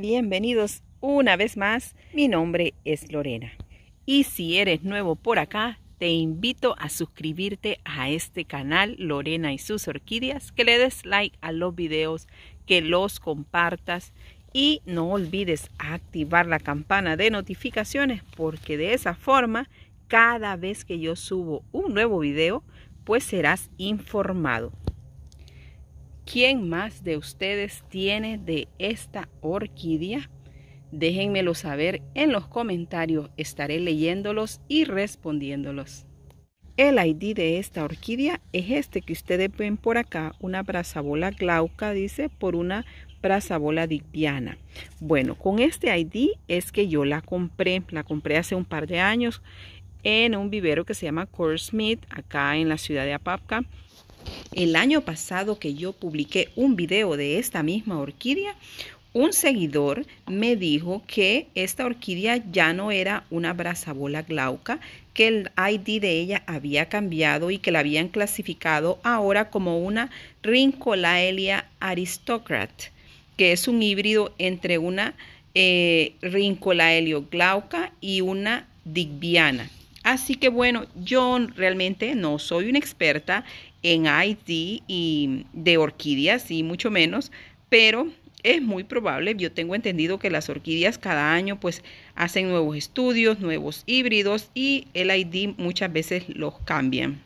bienvenidos una vez más. Mi nombre es Lorena. Y si eres nuevo por acá, te invito a suscribirte a este canal Lorena y sus orquídeas, que le des like a los videos, que los compartas y no olvides activar la campana de notificaciones porque de esa forma cada vez que yo subo un nuevo video, pues serás informado. ¿Quién más de ustedes tiene de esta orquídea? Déjenmelo saber en los comentarios, estaré leyéndolos y respondiéndolos. El ID de esta orquídea es este que ustedes ven por acá, una brazabola glauca, dice, por una brazabola dipiana. Bueno, con este ID es que yo la compré, la compré hace un par de años en un vivero que se llama Core Smith, acá en la ciudad de Apapka. El año pasado que yo publiqué un video de esta misma orquídea, un seguidor me dijo que esta orquídea ya no era una brazabola glauca, que el ID de ella había cambiado y que la habían clasificado ahora como una Rincolaelia aristocrat, que es un híbrido entre una eh, Rincolaelio glauca y una Digbiana. Así que bueno, yo realmente no soy una experta en ID y de orquídeas, y mucho menos, pero es muy probable, yo tengo entendido que las orquídeas cada año pues hacen nuevos estudios, nuevos híbridos y el ID muchas veces los cambian.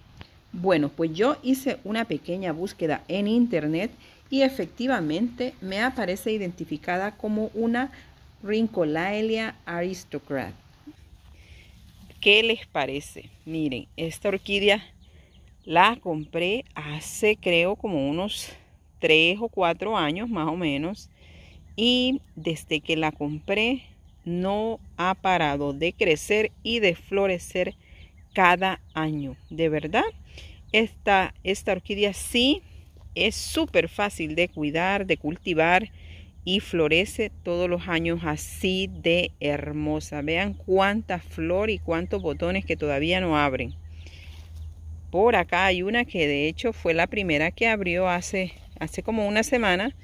Bueno, pues yo hice una pequeña búsqueda en internet y efectivamente me aparece identificada como una Rincolaelia aristocrat. ¿Qué les parece? Miren, esta orquídea la compré hace creo como unos 3 o 4 años más o menos. Y desde que la compré no ha parado de crecer y de florecer cada año. De verdad, esta, esta orquídea sí es súper fácil de cuidar, de cultivar y florece todos los años así de hermosa. Vean cuánta flor y cuántos botones que todavía no abren. Por acá hay una que de hecho fue la primera que abrió hace, hace como una semana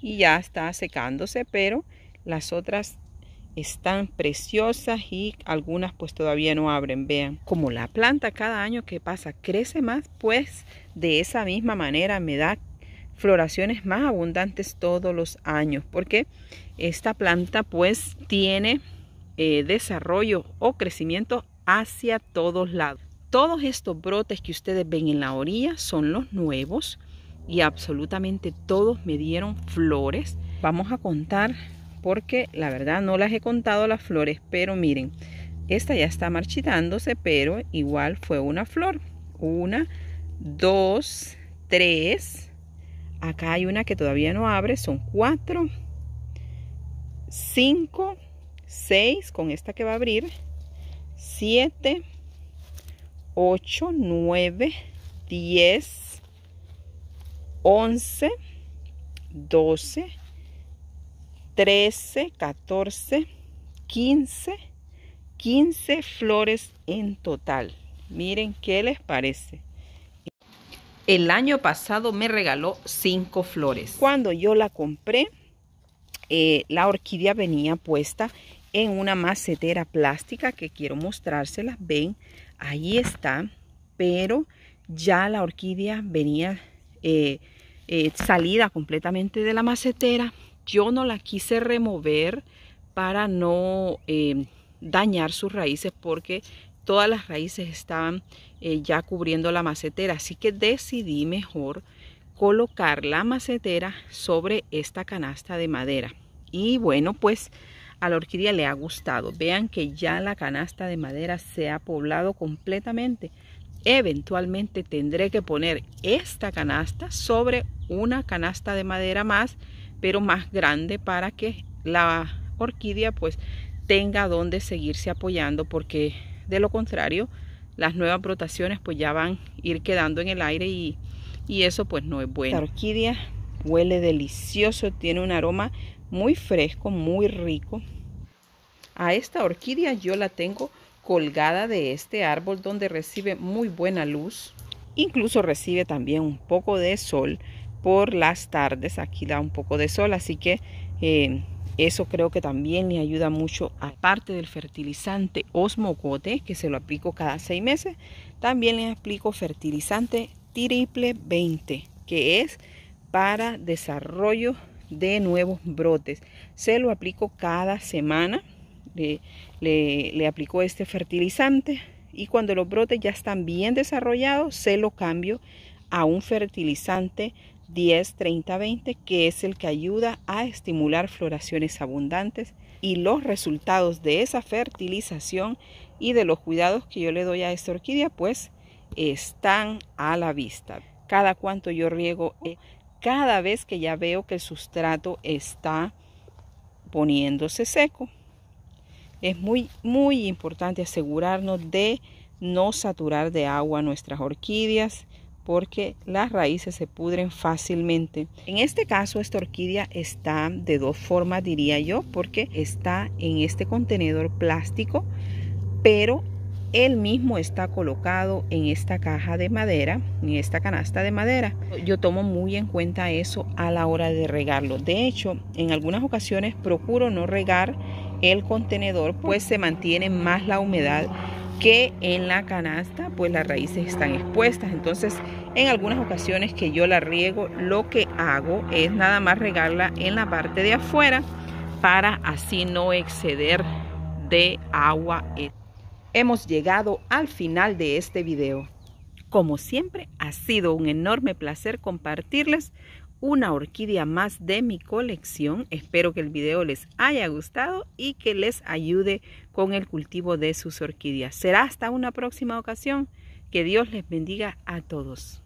y ya está secándose, pero las otras están preciosas y algunas pues todavía no abren, vean. Como la planta cada año que pasa crece más, pues de esa misma manera me da floraciones más abundantes todos los años, porque esta planta pues tiene eh, desarrollo o crecimiento hacia todos lados. Todos estos brotes que ustedes ven en la orilla son los nuevos y absolutamente todos me dieron flores. Vamos a contar porque la verdad no las he contado las flores, pero miren, esta ya está marchitándose, pero igual fue una flor. Una, dos, tres. Acá hay una que todavía no abre, son cuatro, cinco, seis con esta que va a abrir, siete, 8, 9, 10, 11, 12, 13, 14, 15, 15 flores en total. Miren qué les parece. El año pasado me regaló 5 flores. Cuando yo la compré, eh, la orquídea venía puesta en una macetera plástica que quiero mostrárselas. Ven, ahí está, pero ya la orquídea venía eh, eh, salida completamente de la macetera. Yo no la quise remover para no eh, dañar sus raíces porque todas las raíces estaban ya cubriendo la macetera. Así que decidí mejor colocar la macetera sobre esta canasta de madera. Y bueno, pues a la orquídea le ha gustado. Vean que ya la canasta de madera se ha poblado completamente. Eventualmente tendré que poner esta canasta sobre una canasta de madera más, pero más grande para que la orquídea pues tenga donde seguirse apoyando porque de lo contrario las nuevas brotaciones pues ya van a ir quedando en el aire y, y eso pues no es bueno. La orquídea huele delicioso, tiene un aroma muy fresco, muy rico. A esta orquídea yo la tengo colgada de este árbol donde recibe muy buena luz. Incluso recibe también un poco de sol por las tardes. Aquí da un poco de sol, así que eh, eso creo que también le ayuda mucho. Aparte del fertilizante Osmocote, que se lo aplico cada seis meses, también le aplico fertilizante triple 20, que es para desarrollo de nuevos brotes. Se lo aplico cada semana le, le, aplicó este fertilizante y cuando los brotes ya están bien desarrollados se lo cambio a un fertilizante 10, 30, 20, que es el que ayuda a estimular floraciones abundantes y los resultados de esa fertilización y de los cuidados que yo le doy a esta orquídea, pues están a la vista. Cada cuanto yo riego, cada vez que ya veo que el sustrato está poniéndose seco. Es muy, muy importante asegurarnos de no saturar de agua nuestras orquídeas porque las raíces se pudren fácilmente. En este caso, esta orquídea está de dos formas, diría yo, porque está en este contenedor plástico, pero él mismo está colocado en esta caja de madera, en esta canasta de madera. Yo tomo muy en cuenta eso a la hora de regarlo. De hecho, en algunas ocasiones procuro no regar el contenedor, pues se mantiene más la humedad que en la canasta, pues las raíces están expuestas. Entonces, en algunas ocasiones que yo la riego, lo que hago es nada más regarla en la parte de afuera para así no exceder de agua. Hemos llegado al final de este video. Como siempre, ha sido un enorme placer compartirles una orquídea más de mi colección. Espero que el video les haya gustado y que les ayude con el cultivo de sus orquídeas. Será hasta una próxima ocasión. Que Dios les bendiga a todos.